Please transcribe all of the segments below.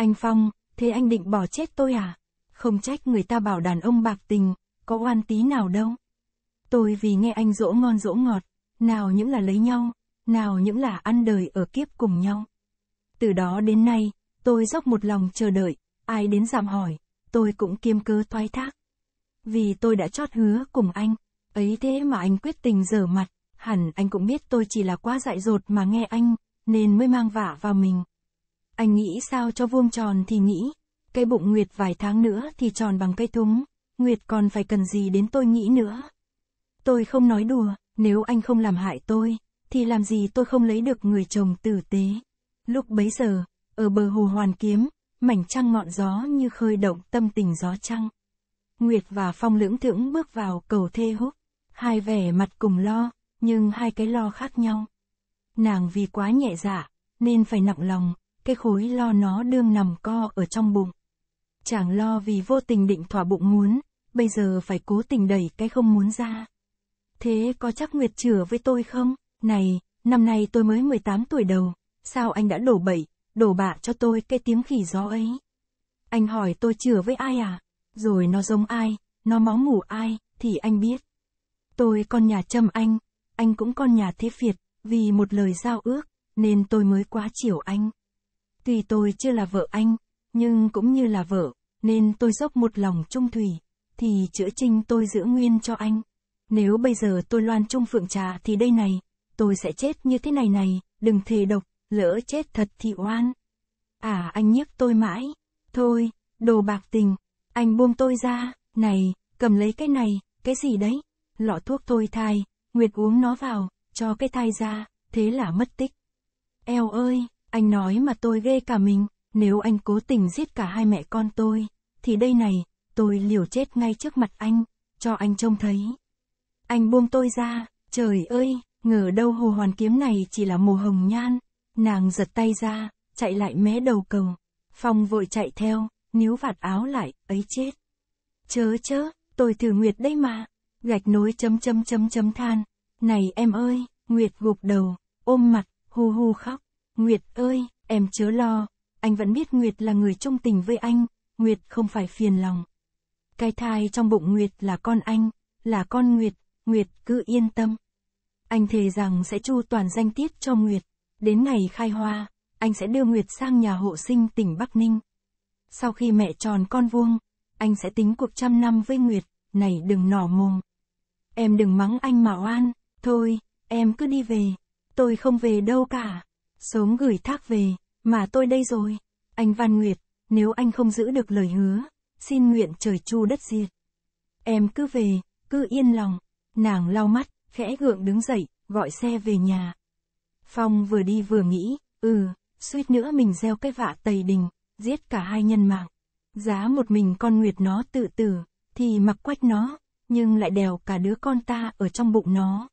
Anh Phong, thế anh định bỏ chết tôi à? Không trách người ta bảo đàn ông bạc tình, có oan tí nào đâu. Tôi vì nghe anh dỗ ngon dỗ ngọt, nào những là lấy nhau, nào những là ăn đời ở kiếp cùng nhau. Từ đó đến nay, tôi dốc một lòng chờ đợi, ai đến giảm hỏi, tôi cũng kiêm cơ thoái thác. Vì tôi đã chót hứa cùng anh, ấy thế mà anh quyết tình dở mặt, hẳn anh cũng biết tôi chỉ là quá dại dột mà nghe anh, nên mới mang vả vào mình. Anh nghĩ sao cho vuông tròn thì nghĩ, cây bụng Nguyệt vài tháng nữa thì tròn bằng cây thúng, Nguyệt còn phải cần gì đến tôi nghĩ nữa. Tôi không nói đùa, nếu anh không làm hại tôi, thì làm gì tôi không lấy được người chồng tử tế. Lúc bấy giờ, ở bờ hồ Hoàn Kiếm, mảnh trăng ngọn gió như khơi động tâm tình gió trăng. Nguyệt và Phong lưỡng thưởng bước vào cầu thê húc, hai vẻ mặt cùng lo, nhưng hai cái lo khác nhau. Nàng vì quá nhẹ dạ, nên phải nặng lòng, cái khối lo nó đương nằm co ở trong bụng. Chàng lo vì vô tình định thỏa bụng muốn, bây giờ phải cố tình đẩy cái không muốn ra. Thế có chắc Nguyệt chửa với tôi không? Này, năm nay tôi mới 18 tuổi đầu, sao anh đã đổ bậy, đổ bạ cho tôi cái tiếng khỉ gió ấy? Anh hỏi tôi chửa với ai à? Rồi nó giống ai, nó máu mủ ai, thì anh biết. Tôi con nhà châm anh, anh cũng con nhà thế phiệt, vì một lời giao ước, nên tôi mới quá chiều anh. Tuy tôi chưa là vợ anh, nhưng cũng như là vợ, nên tôi dốc một lòng trung thủy, thì chữa trinh tôi giữ nguyên cho anh. Nếu bây giờ tôi loan trung phượng trà thì đây này, tôi sẽ chết như thế này này, đừng thề độc, lỡ chết thật thì oan. À anh nhức tôi mãi, thôi, đồ bạc tình, anh buông tôi ra, này, cầm lấy cái này, cái gì đấy, lọ thuốc tôi thai, Nguyệt uống nó vào, cho cái thai ra, thế là mất tích. Eo ơi! Anh nói mà tôi ghê cả mình, nếu anh cố tình giết cả hai mẹ con tôi, thì đây này, tôi liều chết ngay trước mặt anh, cho anh trông thấy. Anh buông tôi ra, trời ơi, ngờ đâu hồ hoàn kiếm này chỉ là mồ hồng nhan. Nàng giật tay ra, chạy lại mé đầu cầu. Phong vội chạy theo, níu vạt áo lại, ấy chết. Chớ chớ, tôi thử Nguyệt đây mà. Gạch nối chấm chấm chấm chấm than. Này em ơi, Nguyệt gục đầu, ôm mặt, hu hu khóc. Nguyệt ơi, em chớ lo, anh vẫn biết Nguyệt là người trung tình với anh, Nguyệt không phải phiền lòng. Cái thai trong bụng Nguyệt là con anh, là con Nguyệt, Nguyệt cứ yên tâm. Anh thề rằng sẽ chu toàn danh tiết cho Nguyệt, đến ngày khai hoa, anh sẽ đưa Nguyệt sang nhà hộ sinh tỉnh Bắc Ninh. Sau khi mẹ tròn con vuông, anh sẽ tính cuộc trăm năm với Nguyệt, này đừng nỏ mồm. Em đừng mắng anh mà oan, thôi, em cứ đi về, tôi không về đâu cả sớm gửi thác về, mà tôi đây rồi. Anh Văn Nguyệt, nếu anh không giữ được lời hứa, xin nguyện trời chu đất diệt. Em cứ về, cứ yên lòng. Nàng lau mắt, khẽ gượng đứng dậy, gọi xe về nhà. Phong vừa đi vừa nghĩ, ừ, suýt nữa mình gieo cái vạ tầy đình, giết cả hai nhân mạng. Giá một mình con Nguyệt nó tự tử, thì mặc quách nó, nhưng lại đèo cả đứa con ta ở trong bụng nó.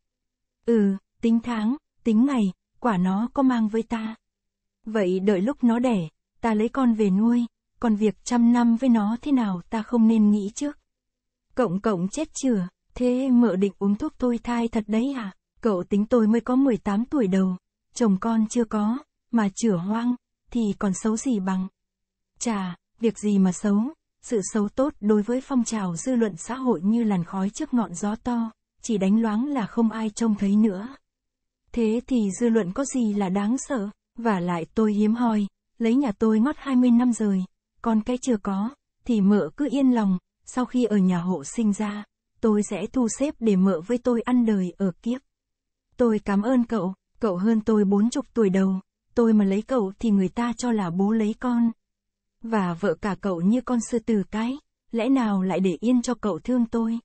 Ừ, tính tháng, tính ngày, quả nó có mang với ta. Vậy đợi lúc nó đẻ, ta lấy con về nuôi, còn việc trăm năm với nó thế nào ta không nên nghĩ trước. Cộng cộng chết chửa, thế mợ định uống thuốc thôi thai thật đấy à? Cậu tính tôi mới có 18 tuổi đầu, chồng con chưa có, mà chửa hoang, thì còn xấu gì bằng. Chà, việc gì mà xấu, sự xấu tốt đối với phong trào dư luận xã hội như làn khói trước ngọn gió to, chỉ đánh loáng là không ai trông thấy nữa. Thế thì dư luận có gì là đáng sợ, và lại tôi hiếm hoi, lấy nhà tôi ngót 20 năm rồi, còn cái chưa có, thì mợ cứ yên lòng, sau khi ở nhà hộ sinh ra, tôi sẽ thu xếp để mợ với tôi ăn đời ở kiếp. Tôi cảm ơn cậu, cậu hơn tôi bốn chục tuổi đầu, tôi mà lấy cậu thì người ta cho là bố lấy con. Và vợ cả cậu như con sư tử cái, lẽ nào lại để yên cho cậu thương tôi.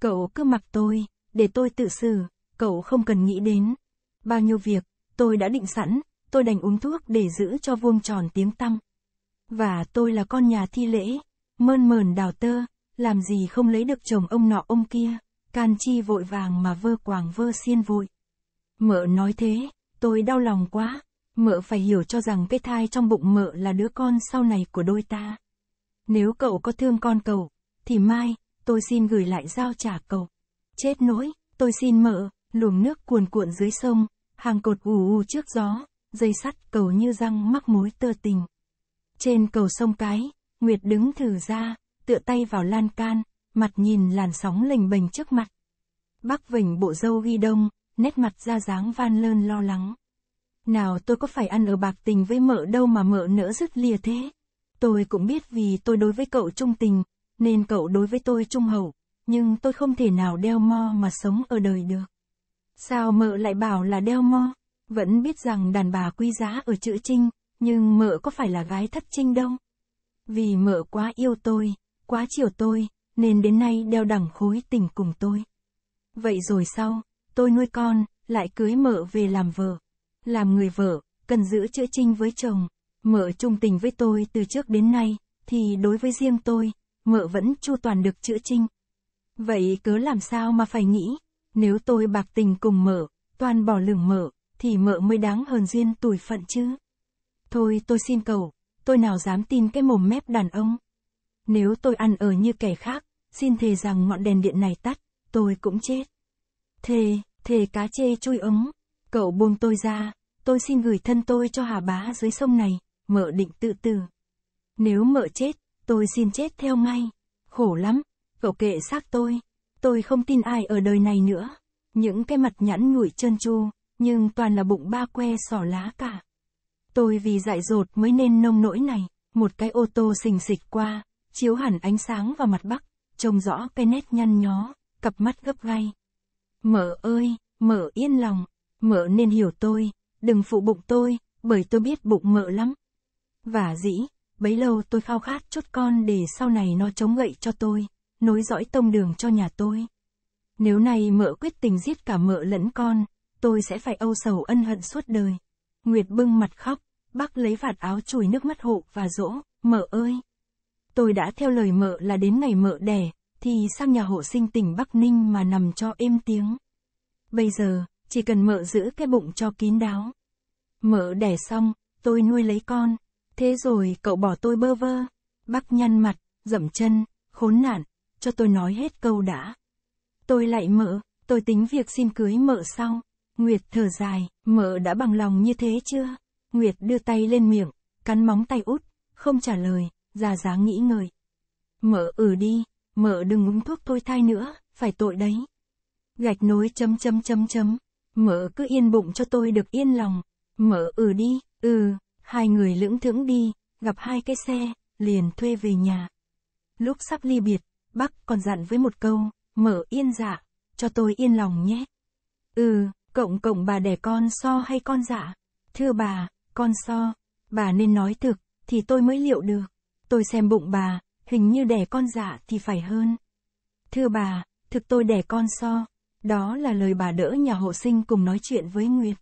Cậu cứ mặc tôi, để tôi tự xử, cậu không cần nghĩ đến bao nhiêu việc, tôi đã định sẵn, tôi đành uống thuốc để giữ cho vuông tròn tiếng tăm. Và tôi là con nhà thi lễ, mơn mờn đào tơ, làm gì không lấy được chồng ông nọ ông kia, can chi vội vàng mà vơ quàng vơ xiên vội. Mợ nói thế, tôi đau lòng quá, mợ phải hiểu cho rằng cái thai trong bụng mợ là đứa con sau này của đôi ta. Nếu cậu có thương con cậu, thì mai, tôi xin gửi lại giao trả cậu. Chết nỗi, tôi xin mợ, luồng nước cuồn cuộn dưới sông, hàng cột ù ù trước gió, dây sắt cầu như răng mắc mối tơ tình. Trên cầu sông cái, Nguyệt đứng thử ra, tựa tay vào lan can, mặt nhìn làn sóng lềnh bềnh trước mặt. Bắc vỉnh bộ dâu ghi đông, nét mặt ra dáng van lơn lo lắng. Nào tôi có phải ăn ở bạc tình với mợ đâu mà mợ nỡ dứt lìa thế. Tôi cũng biết vì tôi đối với cậu trung tình, nên cậu đối với tôi trung hậu, nhưng tôi không thể nào đeo mo mà sống ở đời được. Sao mợ lại bảo là đeo mo? Vẫn biết rằng đàn bà quý giá ở chữ trinh, nhưng mợ có phải là gái thất trinh đâu. Vì mợ quá yêu tôi, quá chiều tôi, nên đến nay đeo đẳng khối tình cùng tôi. Vậy rồi sau, tôi nuôi con, lại cưới mợ về làm vợ. Làm người vợ, cần giữ chữ trinh với chồng. Mợ trung tình với tôi từ trước đến nay, thì đối với riêng tôi, mợ vẫn chu toàn được chữ trinh. Vậy cớ làm sao mà phải nghĩ? Nếu tôi bạc tình cùng mợ, toàn bỏ lửng mợ, thì mợ mới đáng hơn duyên tuổi phận chứ. Thôi tôi xin cầu, tôi nào dám tin cái mồm mép đàn ông. Nếu tôi ăn ở như kẻ khác, xin thề rằng ngọn đèn điện này tắt, tôi cũng chết. Thề, thề cá chê chui ống, cậu buông tôi ra, tôi xin gửi thân tôi cho hà bá dưới sông này, mợ định tự tử. Nếu mợ chết, tôi xin chết theo ngay, khổ lắm, cậu kệ xác tôi. Tôi không tin ai ở đời này nữa. Những cái mặt nhẵn ngửi chân chu nhưng toàn là bụng ba que sỏ lá cả. Tôi vì dại dột mới nên nông nỗi này, một cái ô tô xình xịch qua, chiếu hẳn ánh sáng vào mặt bắc, trông rõ cái nét nhăn nhó, cặp mắt gấp gay. Mở ơi, mở yên lòng, mở nên hiểu tôi, đừng phụ bụng tôi, bởi tôi biết bụng mở lắm. Và dĩ, bấy lâu tôi khao khát chút con để sau này nó chống gậy cho tôi nối dõi tông đường cho nhà tôi. Nếu nay mợ quyết tình giết cả mợ lẫn con, tôi sẽ phải âu sầu ân hận suốt đời. Nguyệt bưng mặt khóc, bác lấy vạt áo chùi nước mắt hộ và dỗ, mợ ơi. Tôi đã theo lời mợ là đến ngày mợ đẻ, thì sang nhà hộ sinh tỉnh Bắc Ninh mà nằm cho êm tiếng. Bây giờ, chỉ cần mợ giữ cái bụng cho kín đáo. Mợ đẻ xong, tôi nuôi lấy con. Thế rồi cậu bỏ tôi bơ vơ. Bác nhăn mặt, dậm chân, khốn nạn, cho tôi nói hết câu đã. Tôi lại mợ, tôi tính việc xin cưới mợ sau. Nguyệt thở dài, mợ đã bằng lòng như thế chưa? Nguyệt đưa tay lên miệng, cắn móng tay út, không trả lời, già dáng nghĩ ngợi. Mợ ừ đi, mợ đừng uống thuốc thôi thai nữa, phải tội đấy. Gạch nối chấm chấm chấm chấm, mợ cứ yên bụng cho tôi được yên lòng. Mợ ừ đi, ừ, hai người lưỡng thững đi, gặp hai cái xe, liền thuê về nhà. Lúc sắp ly biệt, Bắc còn dặn với một câu, mở yên dạ, cho tôi yên lòng nhé. Ừ, cộng cộng bà đẻ con so hay con dạ? Thưa bà, con so, bà nên nói thực, thì tôi mới liệu được. Tôi xem bụng bà, hình như đẻ con dạ thì phải hơn. Thưa bà, thực tôi đẻ con so. Đó là lời bà đỡ nhà hộ sinh cùng nói chuyện với Nguyệt.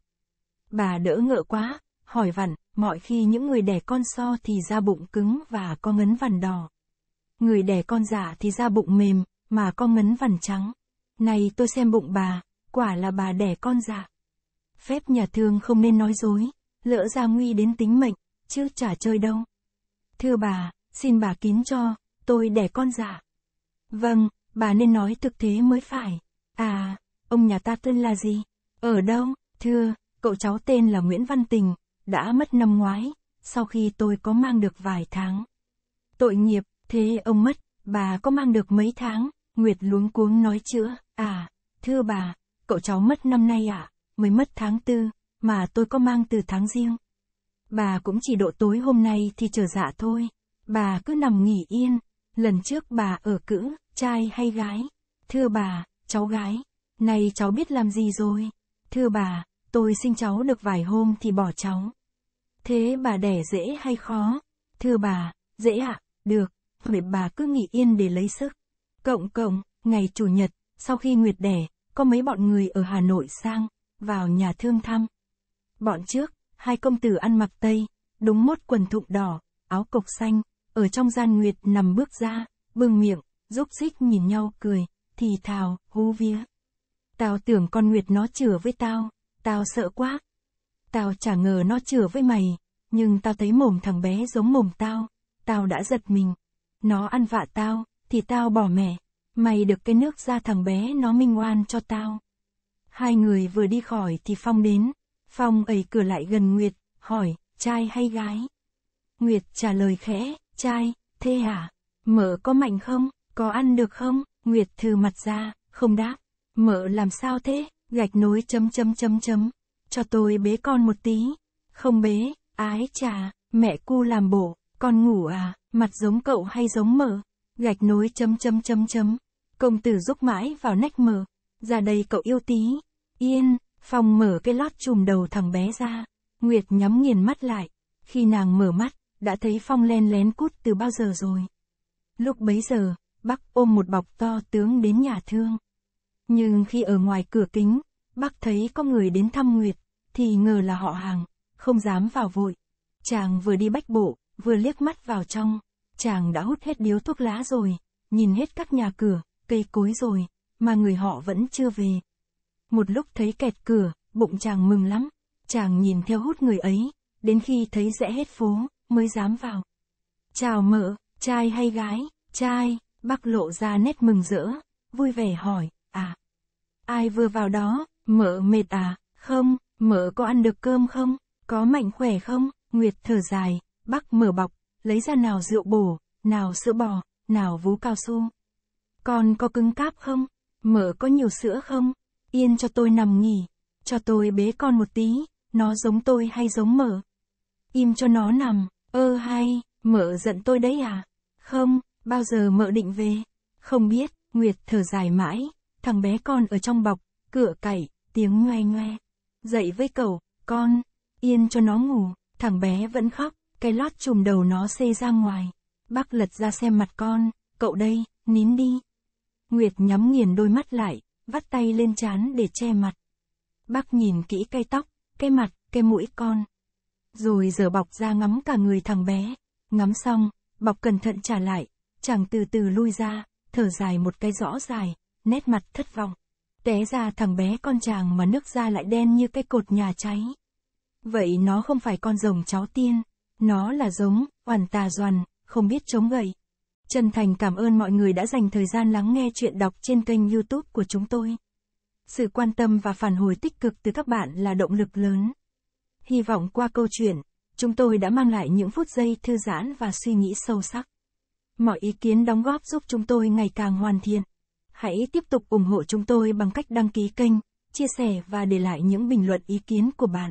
Bà đỡ ngợ quá, hỏi vặn, mọi khi những người đẻ con so thì da bụng cứng và có ngấn vằn đỏ. Người đẻ con giả thì ra bụng mềm, mà con ngấn vằn trắng. Này tôi xem bụng bà, quả là bà đẻ con giả. Phép nhà thương không nên nói dối, lỡ ra nguy đến tính mệnh, chứ chả chơi đâu. Thưa bà, xin bà kín cho, tôi đẻ con giả. Vâng, bà nên nói thực thế mới phải. À, ông nhà ta tên là gì? Ở đâu? Thưa, cậu cháu tên là Nguyễn Văn Tình, đã mất năm ngoái, sau khi tôi có mang được vài tháng. Tội nghiệp, Thế ông mất, bà có mang được mấy tháng? Nguyệt luống cuống nói chữa, à, thưa bà, cậu cháu mất năm nay ạ, à? mới mất tháng tư, mà tôi có mang từ tháng riêng. Bà cũng chỉ độ tối hôm nay thì trở dạ thôi, bà cứ nằm nghỉ yên, lần trước bà ở cữ, trai hay gái? Thưa bà, cháu gái, nay cháu biết làm gì rồi? Thưa bà, tôi sinh cháu được vài hôm thì bỏ cháu. Thế bà đẻ dễ hay khó? Thưa bà, dễ ạ, à? được, vậy bà cứ nghỉ yên để lấy sức. Cộng cộng, ngày Chủ nhật, sau khi Nguyệt đẻ, có mấy bọn người ở Hà Nội sang, vào nhà thương thăm. Bọn trước, hai công tử ăn mặc tây, đúng mốt quần thụng đỏ, áo cộc xanh, ở trong gian Nguyệt nằm bước ra, bưng miệng, giúp xích nhìn nhau cười, thì thào, hú vía. Tao tưởng con Nguyệt nó chửa với tao, tao sợ quá. Tao chả ngờ nó chửa với mày, nhưng tao thấy mồm thằng bé giống mồm tao, tao đã giật mình. Nó ăn vạ tao, thì tao bỏ mẹ. Mày được cái nước ra thằng bé nó minh oan cho tao. Hai người vừa đi khỏi thì Phong đến. Phong ẩy cửa lại gần Nguyệt, hỏi, trai hay gái? Nguyệt trả lời khẽ, trai, thế hả? Mỡ có mạnh không? Có ăn được không? Nguyệt thừ mặt ra, không đáp. Mỡ làm sao thế? Gạch nối chấm chấm chấm chấm. Cho tôi bế con một tí. Không bế, ái chà, mẹ cu làm bổ. Con ngủ à, mặt giống cậu hay giống mờ? Gạch nối chấm chấm chấm chấm. Công tử rúc mãi vào nách mờ. Ra đây cậu yêu tí. Yên, phòng mở cái lót chùm đầu thằng bé ra. Nguyệt nhắm nghiền mắt lại. Khi nàng mở mắt, đã thấy Phong len lén cút từ bao giờ rồi. Lúc bấy giờ, bác ôm một bọc to tướng đến nhà thương. Nhưng khi ở ngoài cửa kính, bác thấy có người đến thăm Nguyệt, thì ngờ là họ hàng, không dám vào vội. Chàng vừa đi bách bộ, vừa liếc mắt vào trong, chàng đã hút hết điếu thuốc lá rồi, nhìn hết các nhà cửa, cây cối rồi, mà người họ vẫn chưa về. Một lúc thấy kẹt cửa, bụng chàng mừng lắm, chàng nhìn theo hút người ấy, đến khi thấy rẽ hết phố, mới dám vào. Chào mợ, trai hay gái, trai, bác lộ ra nét mừng rỡ, vui vẻ hỏi, à. Ai vừa vào đó, mợ mệt à, không, mợ có ăn được cơm không, có mạnh khỏe không, Nguyệt thở dài, bắc mở bọc, lấy ra nào rượu bổ, nào sữa bò, nào vú cao su. Con có cứng cáp không? Mở có nhiều sữa không? Yên cho tôi nằm nghỉ, cho tôi bế con một tí, nó giống tôi hay giống mở? Im cho nó nằm, ơ hay, mở giận tôi đấy à? Không, bao giờ mở định về? Không biết, Nguyệt thở dài mãi, thằng bé con ở trong bọc, cửa cậy, tiếng ngoe ngoe. Dậy với cậu, con, yên cho nó ngủ, thằng bé vẫn khóc cái lót chùm đầu nó xê ra ngoài. Bác lật ra xem mặt con, cậu đây, nín đi. Nguyệt nhắm nghiền đôi mắt lại, vắt tay lên trán để che mặt. Bác nhìn kỹ cây tóc, cái mặt, cái mũi con. Rồi dở bọc ra ngắm cả người thằng bé. Ngắm xong, bọc cẩn thận trả lại, chàng từ từ lui ra, thở dài một cái rõ dài, nét mặt thất vọng. Té ra thằng bé con chàng mà nước da lại đen như cái cột nhà cháy. Vậy nó không phải con rồng cháu tiên. Nó là giống, hoàn tà doàn, không biết chống gậy. Chân thành cảm ơn mọi người đã dành thời gian lắng nghe chuyện đọc trên kênh youtube của chúng tôi. Sự quan tâm và phản hồi tích cực từ các bạn là động lực lớn. Hy vọng qua câu chuyện, chúng tôi đã mang lại những phút giây thư giãn và suy nghĩ sâu sắc. Mọi ý kiến đóng góp giúp chúng tôi ngày càng hoàn thiện. Hãy tiếp tục ủng hộ chúng tôi bằng cách đăng ký kênh, chia sẻ và để lại những bình luận ý kiến của bạn